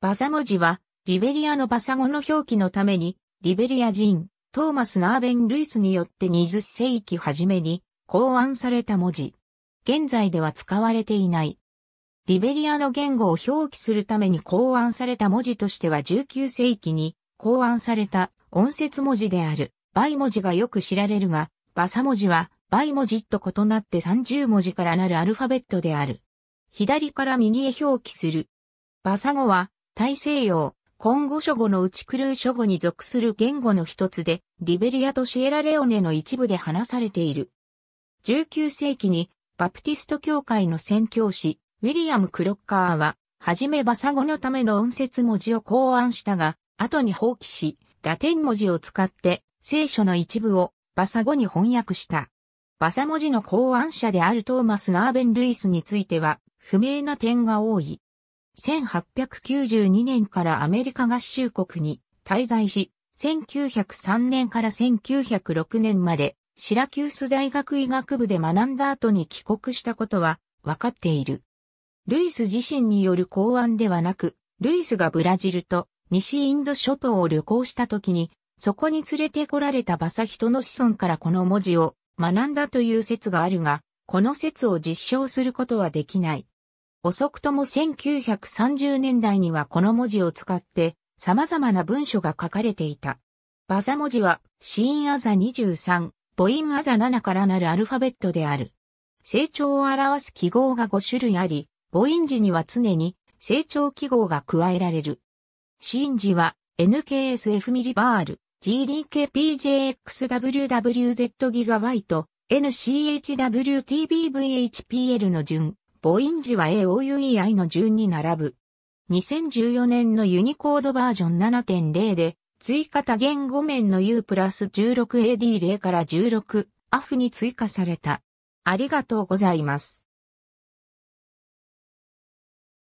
バサ文字は、リベリアのバサ語の表記のために、リベリア人、トーマス・ナーベン・ルイスによって20世紀初めに考案された文字。現在では使われていない。リベリアの言語を表記するために考案された文字としては19世紀に考案された音節文字である、バイ文字がよく知られるが、バサ文字は、バイ文字と異なって30文字からなるアルファベットである。左から右へ表記する。バサ語は、大西洋、今後諸語の内クルー諸語に属する言語の一つで、リベリアとシエラレオネの一部で話されている。19世紀に、バプティスト教会の宣教師、ウィリアム・クロッカーは、はじめバサ語のための音節文字を考案したが、後に放棄し、ラテン文字を使って、聖書の一部をバサ語に翻訳した。バサ文字の考案者であるトーマス・アーベン・ルイスについては、不明な点が多い。1892年からアメリカ合衆国に滞在し、1903年から1906年までシラキュース大学医学部で学んだ後に帰国したことは分かっている。ルイス自身による考案ではなく、ルイスがブラジルと西インド諸島を旅行した時に、そこに連れてこられた馬サ人の子孫からこの文字を学んだという説があるが、この説を実証することはできない。遅くとも1930年代にはこの文字を使って様々な文書が書かれていた。バザ文字は、シーンアザ23、インアザ7からなるアルファベットである。成長を表す記号が5種類あり、ボイン字には常に成長記号が加えられる。シーン字は、NKSF ミリバール、GDKPJXWWZ ギガバイト、NCHWTBVHPL の順。母音字は AOUEI の順に並ぶ。2014年のユニコードバージョン7.0で、追加多言語面の U プラス 16AD0 から 16AF に追加された。ありがとうございます。